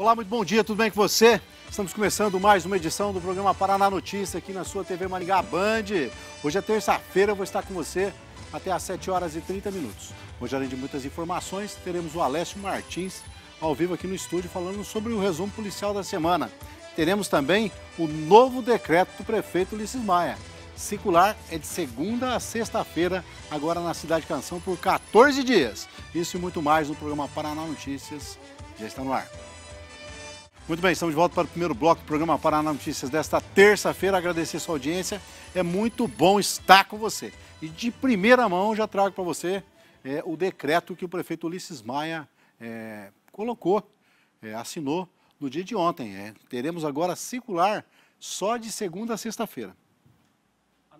Olá, muito bom dia, tudo bem com você? Estamos começando mais uma edição do programa Paraná Notícia aqui na sua TV Maringá Band. Hoje é terça-feira, eu vou estar com você até às 7 horas e 30 minutos. Hoje, além de muitas informações, teremos o Alessio Martins ao vivo aqui no estúdio falando sobre o resumo policial da semana. Teremos também o novo decreto do prefeito Ulisses Maia. Circular é de segunda a sexta-feira, agora na Cidade Canção, por 14 dias. Isso e muito mais no programa Paraná Notícias. Já está no ar. Muito bem, estamos de volta para o primeiro bloco do programa Paraná Notícias desta terça-feira. Agradecer sua audiência. É muito bom estar com você. E de primeira mão já trago para você é, o decreto que o prefeito Ulisses Maia é, colocou, é, assinou no dia de ontem. É, teremos agora circular só de segunda a sexta-feira.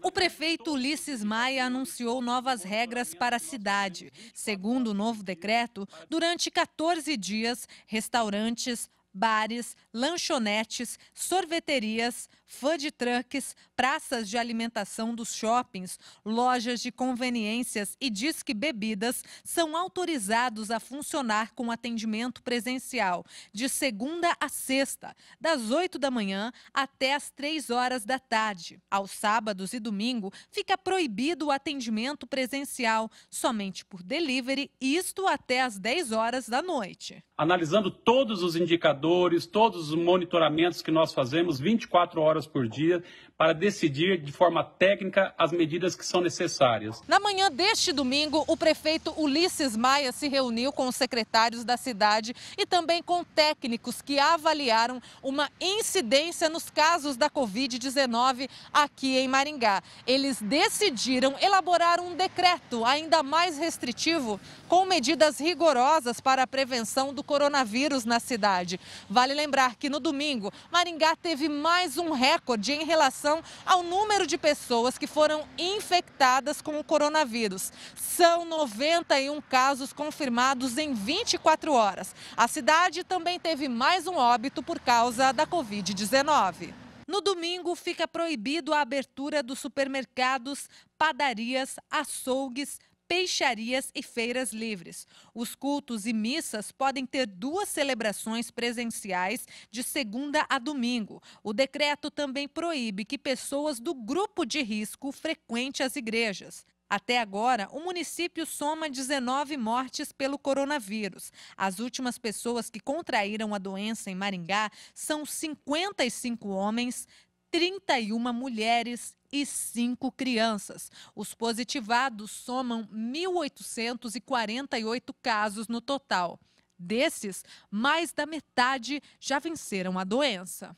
O prefeito Ulisses Maia anunciou novas regras para a cidade. Segundo o novo decreto, durante 14 dias, restaurantes, bares, lanchonetes, sorveterias, food trucks, praças de alimentação dos shoppings, lojas de conveniências e disque bebidas são autorizados a funcionar com atendimento presencial de segunda a sexta, das 8 da manhã até as 3 horas da tarde. Aos sábados e domingo fica proibido o atendimento presencial somente por delivery, isto até as 10 horas da noite. Analisando todos os indicadores indicadores, todos os monitoramentos que nós fazemos 24 horas por dia para decidir de forma técnica as medidas que são necessárias. Na manhã deste domingo, o prefeito Ulisses Maia se reuniu com os secretários da cidade e também com técnicos que avaliaram uma incidência nos casos da Covid-19 aqui em Maringá. Eles decidiram elaborar um decreto ainda mais restritivo com medidas rigorosas para a prevenção do coronavírus na cidade. Vale lembrar que no domingo, Maringá teve mais um recorde em relação relação ao número de pessoas que foram infectadas com o coronavírus. São 91 casos confirmados em 24 horas. A cidade também teve mais um óbito por causa da Covid-19. No domingo, fica proibido a abertura dos supermercados, padarias, açougues, peixarias e feiras livres. Os cultos e missas podem ter duas celebrações presenciais de segunda a domingo. O decreto também proíbe que pessoas do grupo de risco frequentem as igrejas. Até agora, o município soma 19 mortes pelo coronavírus. As últimas pessoas que contraíram a doença em Maringá são 55 homens, 31 mulheres e 5 crianças. Os positivados somam 1.848 casos no total. Desses, mais da metade já venceram a doença.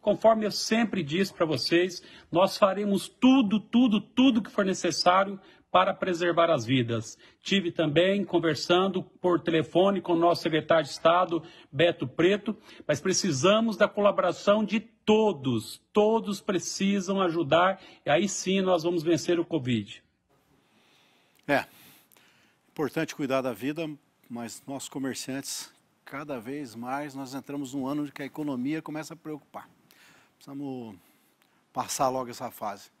Conforme eu sempre disse para vocês, nós faremos tudo, tudo, tudo que for necessário para preservar as vidas. Tive também conversando por telefone com o nosso secretário de Estado, Beto Preto, mas precisamos da colaboração de todos. Todos precisam ajudar e aí sim nós vamos vencer o Covid. É. Importante cuidar da vida, mas nossos comerciantes, cada vez mais nós entramos num ano em que a economia começa a preocupar. Precisamos passar logo essa fase.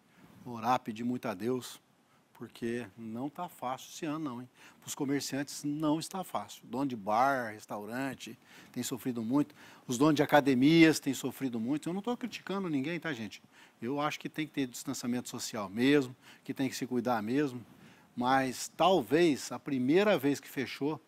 Orar, pedir muito a Deus porque não está fácil esse ano não, hein? Para os comerciantes não está fácil. Dono de bar, restaurante, tem sofrido muito. Os donos de academias têm sofrido muito. Eu não estou criticando ninguém, tá, gente? Eu acho que tem que ter distanciamento social mesmo, que tem que se cuidar mesmo. Mas talvez a primeira vez que fechou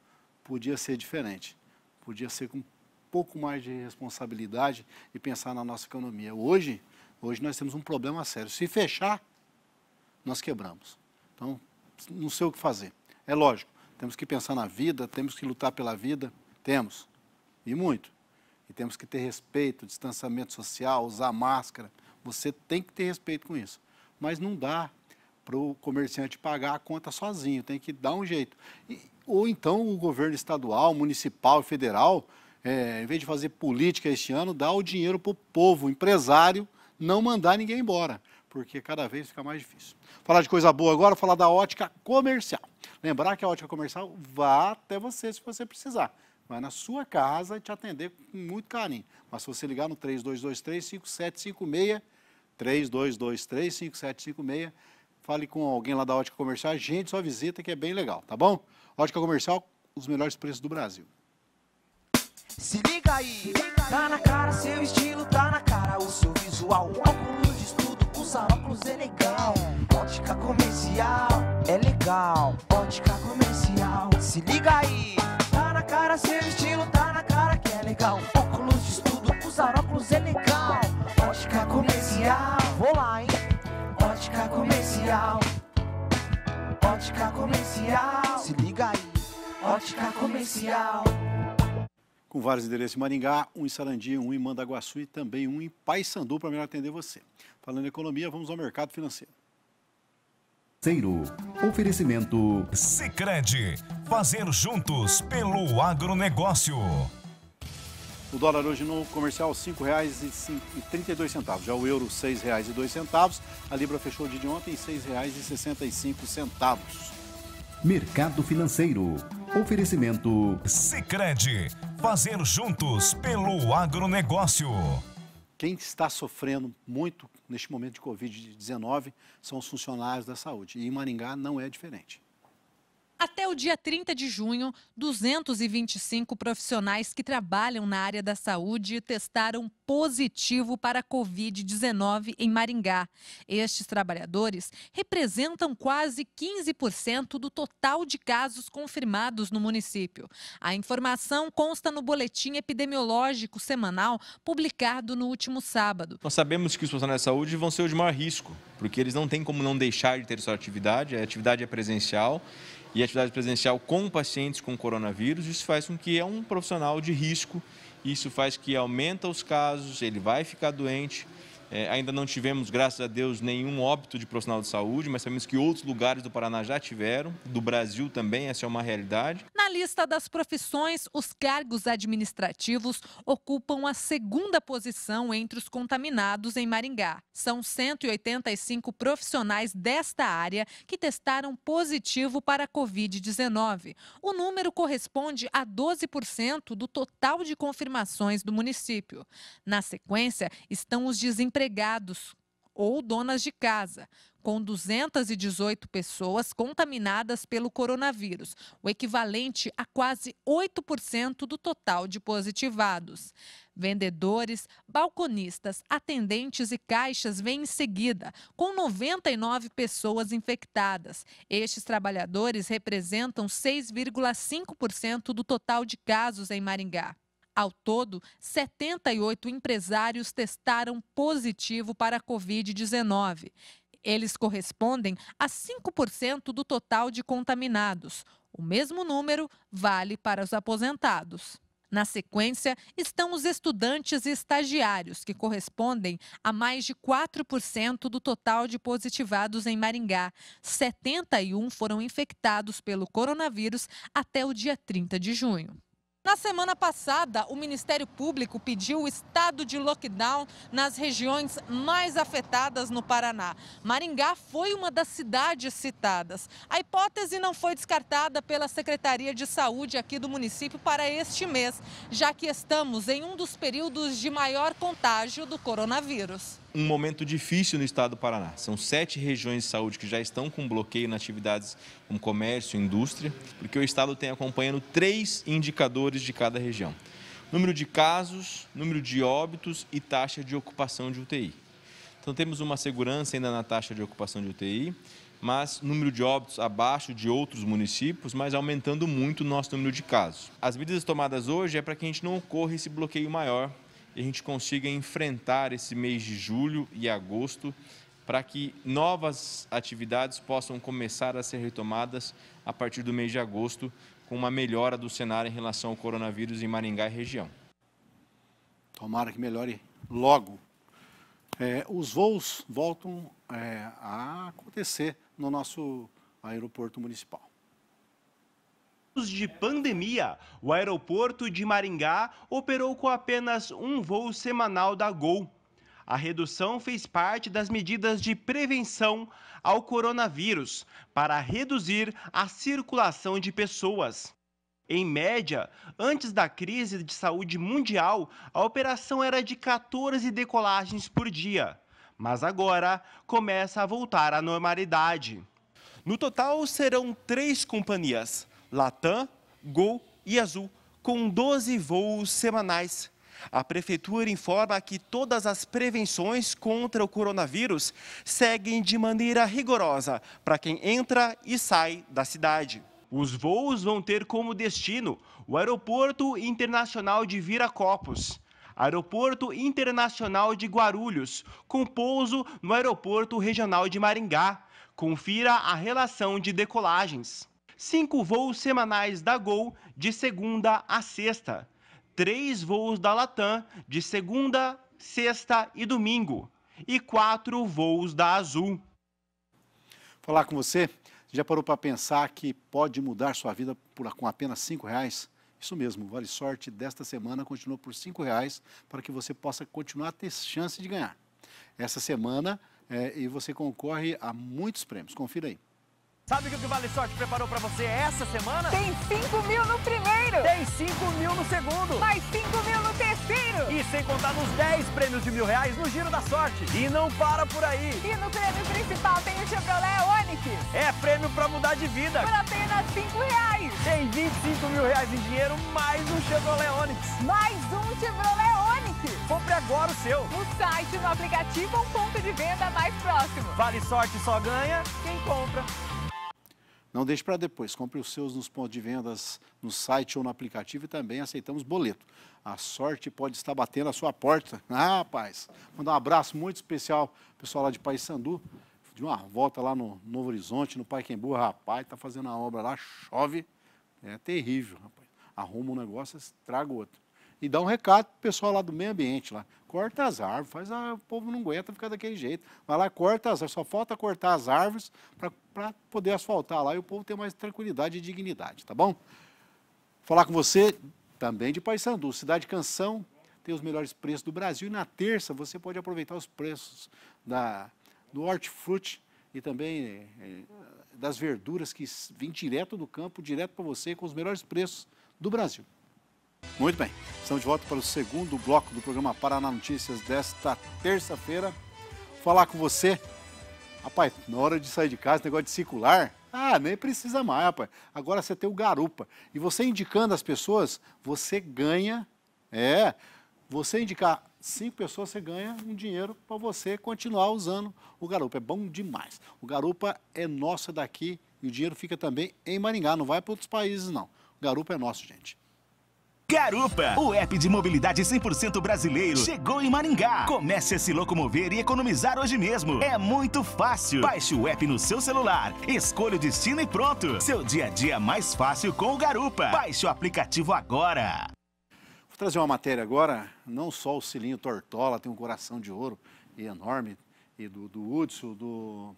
podia ser diferente. Podia ser com um pouco mais de responsabilidade e pensar na nossa economia. Hoje, hoje nós temos um problema sério. Se fechar, nós quebramos. Então, não sei o que fazer. É lógico, temos que pensar na vida, temos que lutar pela vida, temos, e muito. E temos que ter respeito, distanciamento social, usar máscara. Você tem que ter respeito com isso. Mas não dá para o comerciante pagar a conta sozinho, tem que dar um jeito. E, ou então o governo estadual, municipal e federal, é, em vez de fazer política este ano, dá o dinheiro para o povo, o empresário, não mandar ninguém embora porque cada vez fica mais difícil. Falar de coisa boa agora, falar da ótica comercial. Lembrar que a ótica comercial vá até você se você precisar. Vai na sua casa e te atender com muito carinho. Mas se você ligar no 3223-5756, 3223-5756, fale com alguém lá da ótica comercial, a gente só visita que é bem legal, tá bom? Ótica comercial, os melhores preços do Brasil. Se liga aí, tá na cara, seu estilo tá na cara, o seu visual. Algum Óculos é legal, Ótica comercial, é legal. Ótica comercial, se liga aí. Tá na cara seu estilo, tá na cara que é legal. Óculos de estudo, usar óculos é legal. Ótica comercial, vou lá, hein? Ótica comercial. Ótica comercial, se liga aí. Ótica comercial com vários endereços em Maringá, um em Sarandi, um em Mandaguaçu e também um em Paysandu para melhor atender você. Falando em economia, vamos ao mercado financeiro. Oferecimento Sicredi, fazer juntos pelo agronegócio. O dólar hoje no comercial R$ 5,32. Já o euro R$ 6,02. A libra fechou o dia de ontem R$ 6,65. Mercado Financeiro. Oferecimento Sicredi, fazer juntos pelo agronegócio. Quem está sofrendo muito neste momento de Covid-19 são os funcionários da saúde. E em Maringá não é diferente. Até o dia 30 de junho, 225 profissionais que trabalham na área da saúde testaram positivo para a Covid-19 em Maringá. Estes trabalhadores representam quase 15% do total de casos confirmados no município. A informação consta no boletim epidemiológico semanal publicado no último sábado. Nós sabemos que os profissionais da saúde vão ser os de maior risco, porque eles não têm como não deixar de ter sua atividade, a atividade é presencial e atividade presencial com pacientes com coronavírus, isso faz com que é um profissional de risco, isso faz que aumenta os casos, ele vai ficar doente. É, ainda não tivemos, graças a Deus, nenhum óbito de profissional de saúde, mas sabemos que outros lugares do Paraná já tiveram, do Brasil também, essa é uma realidade. Na lista das profissões, os cargos administrativos ocupam a segunda posição entre os contaminados em Maringá. São 185 profissionais desta área que testaram positivo para a Covid-19. O número corresponde a 12% do total de confirmações do município. Na sequência, estão os desempregados ou donas de casa com 218 pessoas contaminadas pelo coronavírus, o equivalente a quase 8% do total de positivados. Vendedores, balconistas, atendentes e caixas vêm em seguida, com 99 pessoas infectadas. Estes trabalhadores representam 6,5% do total de casos em Maringá. Ao todo, 78 empresários testaram positivo para a Covid-19. Eles correspondem a 5% do total de contaminados. O mesmo número vale para os aposentados. Na sequência, estão os estudantes e estagiários, que correspondem a mais de 4% do total de positivados em Maringá. 71 foram infectados pelo coronavírus até o dia 30 de junho. Na semana passada, o Ministério Público pediu o estado de lockdown nas regiões mais afetadas no Paraná. Maringá foi uma das cidades citadas. A hipótese não foi descartada pela Secretaria de Saúde aqui do município para este mês, já que estamos em um dos períodos de maior contágio do coronavírus um momento difícil no estado do Paraná. São sete regiões de saúde que já estão com bloqueio nas atividades como comércio, indústria, porque o estado tem acompanhando três indicadores de cada região: número de casos, número de óbitos e taxa de ocupação de UTI. Então temos uma segurança ainda na taxa de ocupação de UTI, mas número de óbitos abaixo de outros municípios, mas aumentando muito o nosso número de casos. As medidas tomadas hoje é para que a gente não ocorra esse bloqueio maior e a gente consiga enfrentar esse mês de julho e agosto para que novas atividades possam começar a ser retomadas a partir do mês de agosto, com uma melhora do cenário em relação ao coronavírus em Maringá e região. Tomara que melhore logo. É, os voos voltam é, a acontecer no nosso aeroporto municipal de pandemia, o aeroporto de Maringá operou com apenas um voo semanal da Gol. A redução fez parte das medidas de prevenção ao coronavírus para reduzir a circulação de pessoas. Em média, antes da crise de saúde mundial, a operação era de 14 decolagens por dia, mas agora começa a voltar à normalidade. No total, serão três companhias. Latam, Gol e Azul, com 12 voos semanais. A prefeitura informa que todas as prevenções contra o coronavírus seguem de maneira rigorosa para quem entra e sai da cidade. Os voos vão ter como destino o Aeroporto Internacional de Viracopos, Aeroporto Internacional de Guarulhos, com pouso no Aeroporto Regional de Maringá. Confira a relação de decolagens cinco voos semanais da Gol de segunda a sexta, três voos da Latam de segunda, sexta e domingo, e quatro voos da Azul. Falar com você. Já parou para pensar que pode mudar sua vida por, com apenas R$ reais? Isso mesmo, o Vale Sorte desta semana continua por R$ reais para que você possa continuar a ter chance de ganhar. Essa semana é, e você concorre a muitos prêmios. Confira aí. Sabe o que o Vale Sorte preparou para você essa semana? Tem 5 mil no primeiro! Tem 5 mil no segundo! Mais 5 mil no terceiro! E sem contar nos 10 prêmios de mil reais no Giro da Sorte! E não para por aí! E no prêmio principal tem o Chevrolet Onix! É prêmio para mudar de vida! Por apenas 5 reais! Tem 25 mil reais em dinheiro, mais um Chevrolet Onix! Mais um Chevrolet Onix! Compre agora o seu! No site, no aplicativo ou um ponto de venda mais próximo! Vale Sorte só ganha quem compra! Não deixe para depois, compre os seus nos pontos de vendas, no site ou no aplicativo e também aceitamos boleto. A sorte pode estar batendo a sua porta. Ah, rapaz, mandar um abraço muito especial pessoal lá de Paysandu. De uma volta lá no Novo Horizonte, no Paquembu, rapaz, está fazendo a obra lá, chove. É terrível, rapaz. Arruma um negócio, traga outro e dá um recado pro pessoal lá do meio ambiente lá. Corta as árvores, faz a, o povo não aguenta ficar daquele jeito. Vai lá, corta as árvores, só falta cortar as árvores para poder asfaltar lá e o povo ter mais tranquilidade e dignidade, tá bom? Falar com você também de Paysandu, cidade canção, tem os melhores preços do Brasil e na terça você pode aproveitar os preços da, do hortifruti e também eh, das verduras que vêm direto do campo, direto para você com os melhores preços do Brasil. Muito bem, estamos de volta para o segundo bloco do programa Paraná Notícias desta terça-feira. Falar com você. Rapaz, na hora de sair de casa, negócio de circular, ah, nem precisa mais, rapaz. Agora você tem o garupa. E você indicando as pessoas, você ganha. É, você indicar cinco pessoas, você ganha um dinheiro para você continuar usando o garupa. É bom demais. O garupa é nosso daqui e o dinheiro fica também em Maringá, não vai para outros países, não. O garupa é nosso, gente. Garupa, o app de mobilidade 100% brasileiro, chegou em Maringá. Comece a se locomover e economizar hoje mesmo. É muito fácil. Baixe o app no seu celular, escolha o destino e pronto. Seu dia a dia mais fácil com o Garupa. Baixe o aplicativo agora. Vou trazer uma matéria agora. Não só o Cilinho Tortola tem um coração de ouro e enorme, e do, do Hudson, do.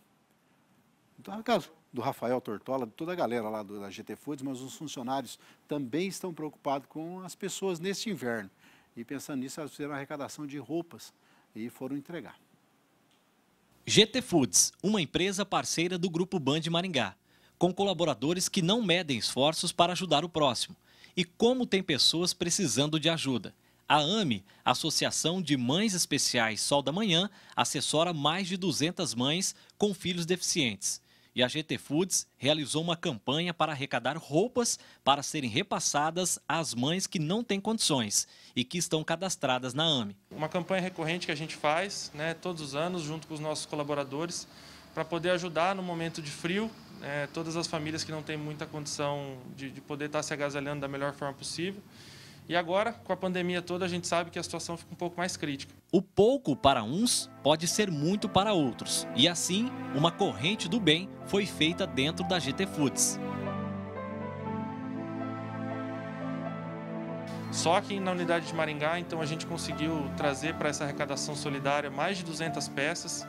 Então, do Rafael Tortola, de toda a galera lá do, da GT Foods, mas os funcionários também estão preocupados com as pessoas neste inverno. E pensando nisso, elas fizeram arrecadação de roupas e foram entregar. GT Foods, uma empresa parceira do Grupo Band Maringá, com colaboradores que não medem esforços para ajudar o próximo. E como tem pessoas precisando de ajuda. A AME, Associação de Mães Especiais Sol da Manhã, assessora mais de 200 mães com filhos deficientes e a GT Foods realizou uma campanha para arrecadar roupas para serem repassadas às mães que não têm condições e que estão cadastradas na AME. Uma campanha recorrente que a gente faz né, todos os anos, junto com os nossos colaboradores, para poder ajudar no momento de frio né, todas as famílias que não têm muita condição de, de poder estar se agasalhando da melhor forma possível. E agora, com a pandemia toda, a gente sabe que a situação fica um pouco mais crítica. O pouco para uns pode ser muito para outros. E assim, uma corrente do bem foi feita dentro da GT Foods. Só que na unidade de Maringá, então a gente conseguiu trazer para essa arrecadação solidária mais de 200 peças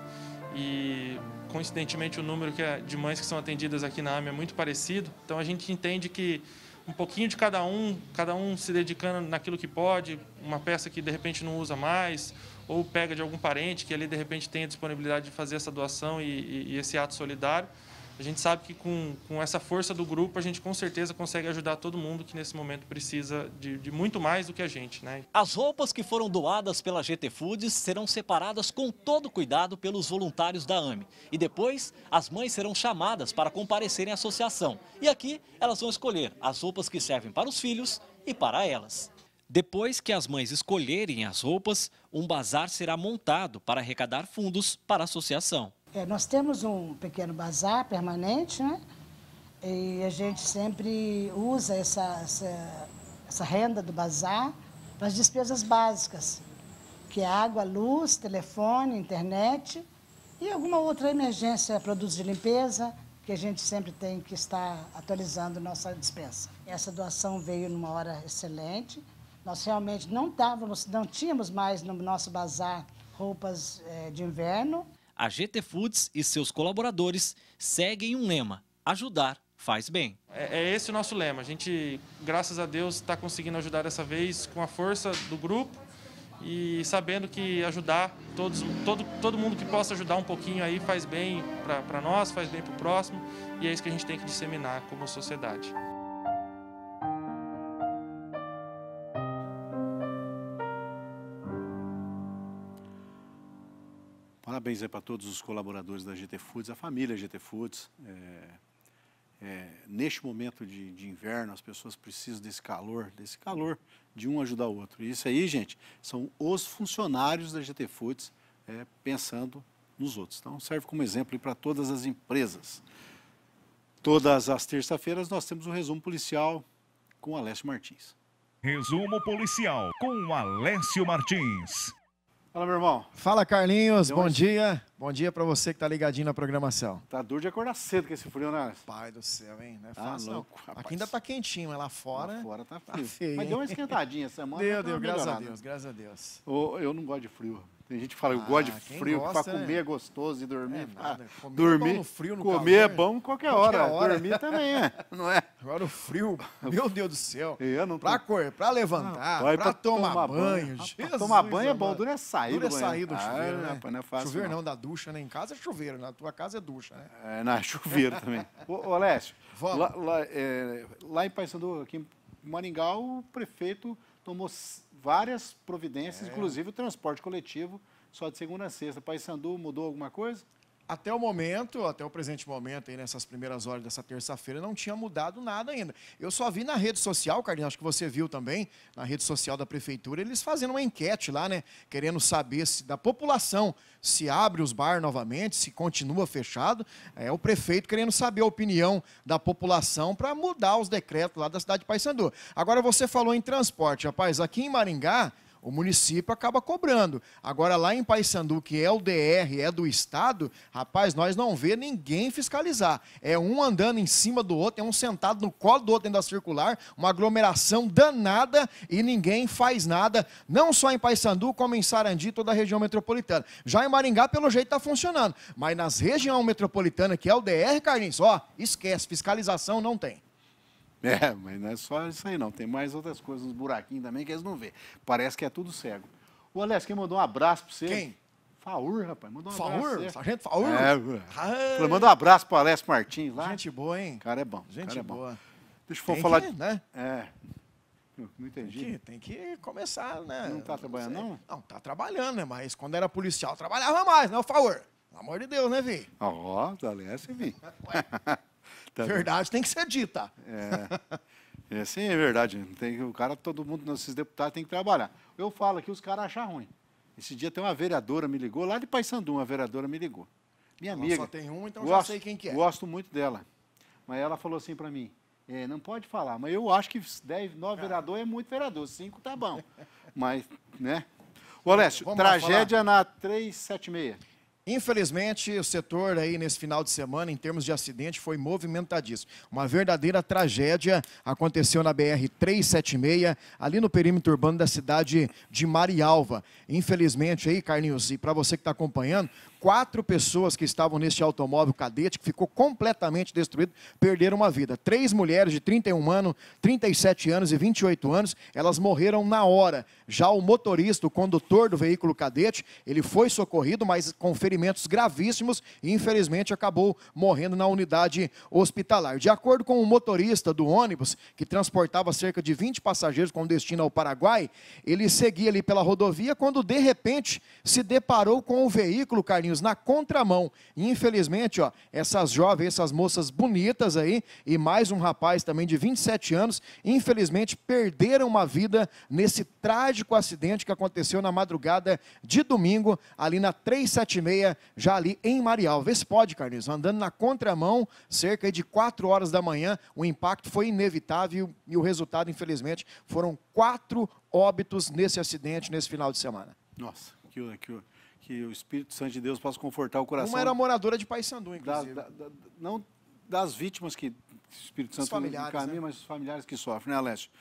e coincidentemente o número que é de mães que são atendidas aqui na AME é muito parecido. Então a gente entende que um pouquinho de cada um, cada um se dedicando naquilo que pode, uma peça que de repente não usa mais, ou pega de algum parente que ali de repente tem a disponibilidade de fazer essa doação e, e, e esse ato solidário a gente sabe que com, com essa força do grupo, a gente com certeza consegue ajudar todo mundo que nesse momento precisa de, de muito mais do que a gente. Né? As roupas que foram doadas pela GT Foods serão separadas com todo cuidado pelos voluntários da AME. E depois, as mães serão chamadas para comparecerem à associação. E aqui, elas vão escolher as roupas que servem para os filhos e para elas. Depois que as mães escolherem as roupas, um bazar será montado para arrecadar fundos para a associação. É, nós temos um pequeno bazar permanente, né? E a gente sempre usa essa, essa, essa renda do bazar para as despesas básicas, que é água, luz, telefone, internet e alguma outra emergência, produtos de limpeza, que a gente sempre tem que estar atualizando nossa dispensa. Essa doação veio numa hora excelente. Nós realmente não távamos, não tínhamos mais no nosso bazar roupas é, de inverno a GT Foods e seus colaboradores seguem um lema: ajudar faz bem. É, é esse o nosso lema. A gente, graças a Deus, está conseguindo ajudar dessa vez com a força do grupo e sabendo que ajudar todos, todo, todo mundo que possa ajudar um pouquinho aí faz bem para nós, faz bem para o próximo e é isso que a gente tem que disseminar como sociedade. parabéns para todos os colaboradores da GT Foods, a família GT Foods. É, é, neste momento de, de, inverno, as pessoas precisam desse calor, desse calor de um ajudar o outro. E isso aí, gente, são os funcionários da GT Foods é, pensando nos outros. Então, serve como exemplo para todas as empresas. Todas as terças-feiras nós temos o um resumo policial com Alessio Martins. Resumo policial com Alessio Martins. Fala, meu irmão. Fala, Carlinhos. Bom dia. Bom dia para você que tá ligadinho na programação. Tá duro de acordar cedo com esse frio, né? Pai do céu, hein? Não é tá fácil, ah, louco, não. Aqui ainda tá quentinho, mas lá fora... Lá fora tá, tá frio. Tá feio, mas deu uma esquentadinha essa semana. Deu, tá deu. Graças a Deus, graças a Deus. Oh, eu não gosto de frio. Tem gente que fala, eu ah, gosto de frio, para né? comer é gostoso e dormir. É, nada. Comer é dormir, é bom no frio, no Comer é calor. é bom qualquer hora. qualquer hora. Dormir também é, não é? Agora o frio, meu Deus do céu. para é, não tô... pra correr, pra levantar, para pra, tomar, tomar banho. banho. tomar banho é bom, dura é sair dura é do banho. é sair do ah, chuveiro, ah, né? Rapaz, não é fácil, chuveiro não. não, da ducha, né? Em casa é chuveiro, na tua casa é ducha, né? É, na é chuveiro também. ô, ô Lécio, lá, lá, é, lá, em Paysandu, aqui em Maringá, o prefeito tomou várias providências, é. inclusive o transporte coletivo, só de segunda a sexta. Paysandu mudou alguma coisa? até o momento, até o presente momento, aí nessas primeiras horas dessa terça-feira, não tinha mudado nada ainda. Eu só vi na rede social, Carlinhos, acho que você viu também, na rede social da prefeitura, eles fazendo uma enquete lá, né? Querendo saber se da população se abre os bar novamente, se continua fechado. É o prefeito querendo saber a opinião da população para mudar os decretos lá da cidade de Paysandu. Agora você falou em transporte, rapaz, aqui em Maringá o município acaba cobrando. Agora, lá em Paissandu que é o DR, é do Estado, rapaz, nós não vê ninguém fiscalizar. É um andando em cima do outro, é um sentado no colo do outro dentro da circular, uma aglomeração danada e ninguém faz nada, não só em Paissandu, como em Sarandi, toda a região metropolitana. Já em Maringá, pelo jeito, está funcionando. Mas nas regiões metropolitanas, que é o DR, Carlinhos, ó, esquece, fiscalização não tem. É, mas não é só isso aí não. Tem mais outras coisas, nos buraquinhos também que eles não vê. Parece que é tudo cego. O Alex, quem mandou um abraço pra você? Quem? Faur, rapaz. Mandou um Faur? abraço. Sargento Faur? É, ah. Manda um abraço pro Alex Martins lá. Gente boa, hein? Cara é bom. Gente cara é bom. boa. Deixa eu tem falar. Que, né? É. Não entendi. Tem que, tem que começar, né? Não tá trabalhando, não? Não, não tá trabalhando, né? Mas quando era policial, trabalhava mais, né? O Faur. Pelo amor de Deus, né, Vi? Ó, oh, da Alessia, Vi. Tá verdade tem que ser dita. É. é sim, é verdade. Tem, o cara, todo mundo, esses deputados tem que trabalhar. Eu falo aqui, os caras acham ruim. Esse dia tem uma vereadora me ligou, lá de Paysandu, uma vereadora me ligou. Minha ela amiga. Só tem um, então gosto, já sei quem que é. Gosto muito dela. Mas ela falou assim para mim, é, não pode falar, mas eu acho que nove 9 vereador é muito vereador, cinco tá bom. mas, né? Ô, Lécio, tragédia na 376. Infelizmente, o setor aí nesse final de semana, em termos de acidente, foi movimentadíssimo. Uma verdadeira tragédia aconteceu na BR-376, ali no perímetro urbano da cidade de Marialva. Infelizmente aí, Carlinhos, e para você que está acompanhando, quatro pessoas que estavam neste automóvel cadete, que ficou completamente destruído, perderam uma vida. Três mulheres de 31 anos, 37 anos e 28 anos, elas morreram na hora. Já o motorista, o condutor do veículo cadete, ele foi socorrido, mas com ferimentos gravíssimos e infelizmente acabou morrendo na unidade hospitalar. De acordo com o motorista do ônibus, que transportava cerca de 20 passageiros com destino ao Paraguai, ele seguia ali pela rodovia quando de repente se deparou com o veículo, Carlinhos na contramão. Infelizmente, ó, essas jovens, essas moças bonitas aí, e mais um rapaz também de 27 anos, infelizmente perderam uma vida nesse trágico acidente que aconteceu na madrugada de domingo, ali na 376, já ali em Marial. Vê se pode, Carlinhos, andando na contramão, cerca de 4 horas da manhã, o impacto foi inevitável e o resultado, infelizmente, foram quatro óbitos nesse acidente nesse final de semana. Nossa, que, que, que o Espírito Santo de Deus possa confortar o coração. Uma era moradora de Sandu inclusive. Da, da, da, não das vítimas que o Espírito Santo familiares, caminha, né? mas os familiares que sofrem, né, Alessio?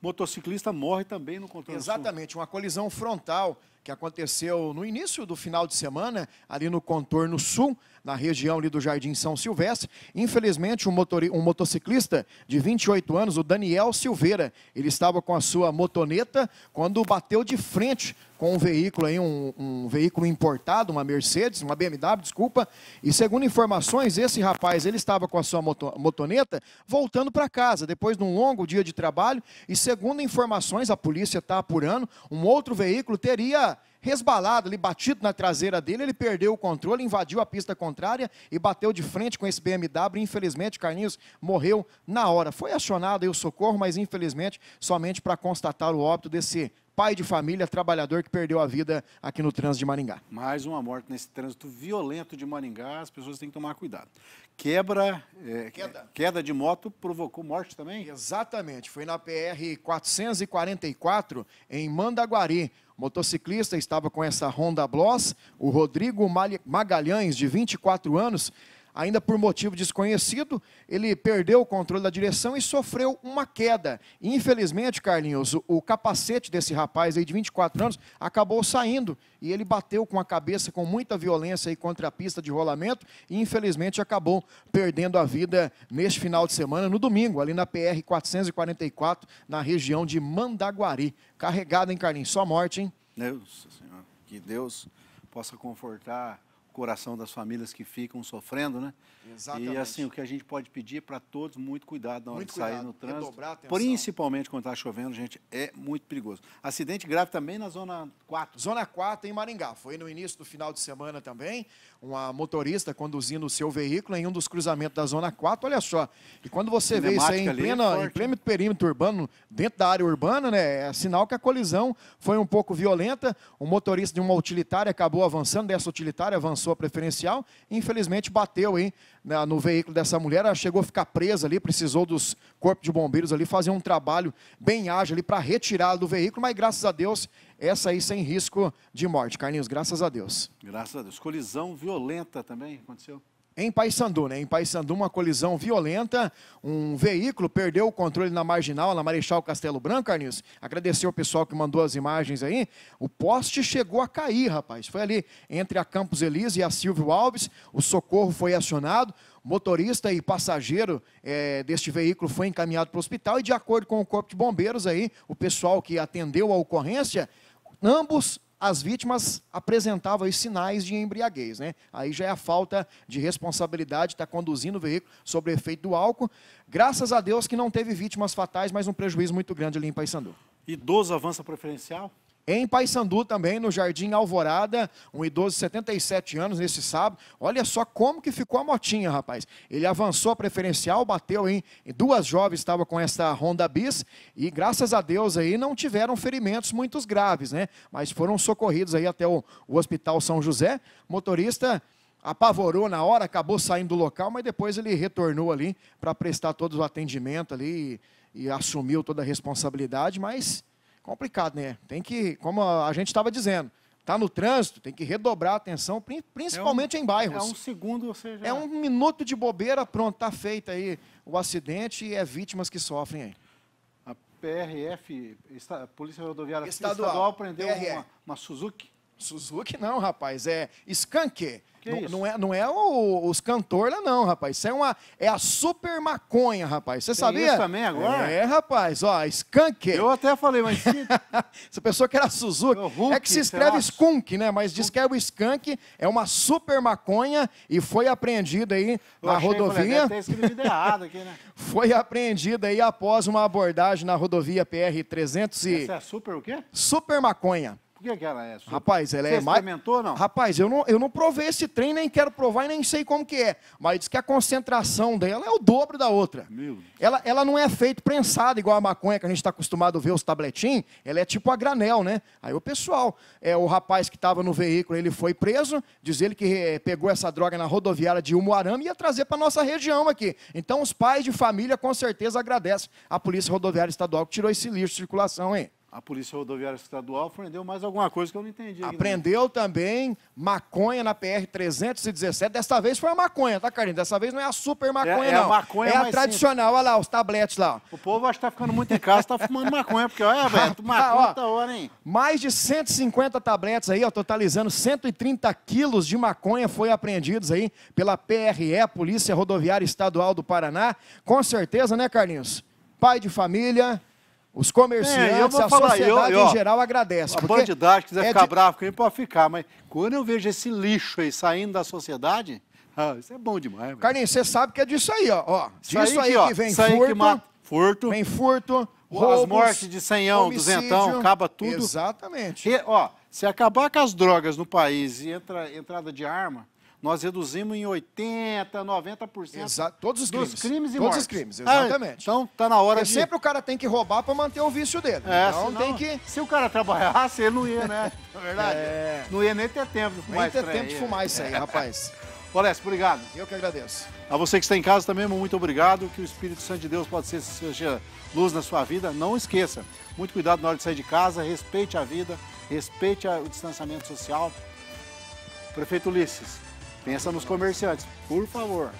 Motociclista morre também no controle. Exatamente, uma colisão frontal que aconteceu no início do final de semana, ali no contorno sul, na região ali do Jardim São Silvestre. Infelizmente, um, motor, um motociclista de 28 anos, o Daniel Silveira, ele estava com a sua motoneta quando bateu de frente com um veículo aí, um, um, veículo importado, uma Mercedes, uma BMW, desculpa. E segundo informações, esse rapaz ele estava com a sua moto, motoneta voltando para casa depois de um longo dia de trabalho. E segundo informações, a polícia está apurando, um outro veículo teria resbalado, ali batido na traseira dele, ele perdeu o controle, invadiu a pista contrária e bateu de frente com esse BMW. Infelizmente, Carlinhos morreu na hora. Foi acionado aí o socorro, mas infelizmente somente para constatar o óbito desse pai de família, trabalhador que perdeu a vida aqui no trânsito de Maringá. Mais uma morte nesse trânsito violento de Maringá, as pessoas têm que tomar cuidado. Quebra, é, queda. queda de moto provocou morte também? Exatamente, foi na PR 444 em Mandaguari. motociclista estava com essa Honda Bloss, o Rodrigo Magalhães, de 24 anos, ainda por motivo desconhecido, ele perdeu o controle da direção e sofreu uma queda. Infelizmente, Carlinhos, o, o capacete desse rapaz aí de 24 anos acabou saindo e ele bateu com a cabeça com muita violência aí contra a pista de rolamento e infelizmente acabou perdendo a vida neste final de semana, no domingo, ali na PR 444, na região de Mandaguari. Carregado, hein, Carlinhos? Só morte, hein? Deus, Senhor, que Deus possa confortar coração das famílias que ficam sofrendo, né? Exatamente. E assim, o que a gente pode pedir para todos, muito cuidado na hora muito de cuidado, sair no trânsito. Principalmente quando está chovendo, gente, é muito perigoso. Acidente grave também na Zona 4. Zona 4 em Maringá. Foi no início do final de semana também, uma motorista conduzindo o seu veículo em um dos cruzamentos da Zona 4, olha só. E quando você vê isso aí em, plena, em pleno perímetro urbano, dentro da área urbana, né, é sinal que a colisão foi um pouco violenta. O motorista de uma utilitária acabou avançando, dessa utilitária avançou a preferencial e infelizmente bateu aí né, no veículo dessa mulher, ela chegou a ficar presa ali, precisou dos corpos de bombeiros ali fazer um trabalho bem ágil ali para retirá-la do veículo, mas graças a Deus, essa aí sem risco de morte. Carlinhos, graças a Deus. Graças a Deus. Colisão violenta também aconteceu? em Paysandu, né? Em Paysandu, uma colisão violenta, um veículo perdeu o controle na marginal, na Marechal Castelo Branco, Arnilson. Agradecer o pessoal que mandou as imagens aí. O poste chegou a cair, rapaz. Foi ali entre a Campos Elise e a Silvio Alves. O socorro foi acionado. Motorista e passageiro é, deste veículo foi encaminhado para o hospital e, de acordo com o Corpo de Bombeiros aí, o pessoal que atendeu a ocorrência, ambos as vítimas apresentavam os sinais de embriaguez. Né? Aí já é a falta de responsabilidade, está conduzindo o veículo sobre o efeito do álcool. Graças a Deus que não teve vítimas fatais, mas um prejuízo muito grande ali em Paysandu. Idoso avança preferencial? Em Paysandu também, no Jardim Alvorada, um idoso de 77 anos nesse sábado. Olha só como que ficou a motinha, rapaz. Ele avançou a preferencial, bateu em duas jovens, estava com essa Honda Bis e graças a Deus aí não tiveram ferimentos muito graves, né? Mas foram socorridos aí até o, o Hospital São José. Motorista apavorou na hora, acabou saindo do local, mas depois ele retornou ali para prestar todo o atendimento ali e, e assumiu toda a responsabilidade, mas complicado, né? Tem que, como a gente estava dizendo, está no trânsito, tem que redobrar a atenção, principalmente é um, em bairros. É um segundo, ou seja. É um minuto de bobeira, pronto, está feito aí o acidente e é vítimas que sofrem aí. A PRF, Polícia Rodoviária Estadual, Estadual prendeu uma, uma Suzuki Suzuki não, rapaz, é skunk. Não, não, é, não é o, os cantor lá, não, rapaz. Isso é, uma, é a super maconha, rapaz. Você sabia? Isso também agora? É, rapaz, ó, skunk. Eu até falei, mas. Essa pessoa que era Suzuki. É Hulk, é que se escreve skunk, né? Mas diz que é o skunk, é uma super maconha e foi apreendida aí Eu na achei, rodovia. Falei, escrito errado aqui, né? foi apreendida aí após uma abordagem na rodovia PR 300 e. Essa é super o quê? Super maconha. Por que, que ela é? Super? Rapaz, ela Você é mais. experimentou não? Rapaz, eu não, eu não provei esse trem, nem quero provar e nem sei como que é. Mas diz que a concentração dela é o dobro da outra. Meu Deus. Ela, ela não é feito prensada igual a maconha que a gente está acostumado a ver os tabletins. Ela é tipo a granel, né? Aí o pessoal, é, o rapaz que estava no veículo, ele foi preso, diz ele que é, pegou essa droga na rodoviária de Umuarama e ia trazer para nossa região aqui. Então os pais de família com certeza agradecem a Polícia Rodoviária Estadual que tirou esse lixo de circulação, hein? A Polícia Rodoviária Estadual prendeu mais alguma coisa que eu não entendi. Né? Aprendeu ainda. também maconha na PR-317. Desta vez foi a maconha, tá, Carlinhos? Dessa vez não é a super maconha, é, não. É a maconha É a tradicional, simples. olha lá, os tabletes lá. O povo acho que tá ficando muito em casa, tá fumando maconha, porque, olha, velho, maconha tá, hora, hein? Mais de 150 tabletes aí, ó, totalizando 130 quilos de maconha foi apreendidos aí pela PRE, Polícia Rodoviária Estadual do Paraná. Com certeza, né, Carlinhos? Pai de família os comerciantes, é, eu vou a falar, sociedade eu, eu, em geral agradece. A bandidagem, quiser é ficar de... bravo com ele, pode ficar. Mas quando eu vejo esse lixo aí saindo da sociedade, ah, isso é bom demais. Mano. Carlinhos, você sabe que é disso aí, ó. ó disso aí, aí que, ó, que vem furto, que mata, furto, vem furto, roubos, as mortes de senhão, duzentão, acaba tudo. Exatamente. E, ó, se acabar com as drogas no país e entra, entrada de arma, nós reduzimos em 80%, 90% Exato. todos os crimes. crimes todos mortes. os crimes, ah, exatamente. Ah, então tá na hora Porque de... sempre o cara tem que roubar para manter o vício dele. É, então senão, tem que... Se o cara trabalhasse, ele não ia, né? Na é verdade, é... não ia nem ter tempo de fumar Nem ter tempo de fumar né? isso aí, é. rapaz. Valécio, obrigado. Eu que agradeço. A você que está em casa também, muito obrigado. Que o Espírito Santo de Deus pode ser seja luz na sua vida. Não esqueça, muito cuidado na hora de sair de casa, respeite a vida, respeite o distanciamento social. Prefeito Ulisses, Pensa nos comerciantes, por favor.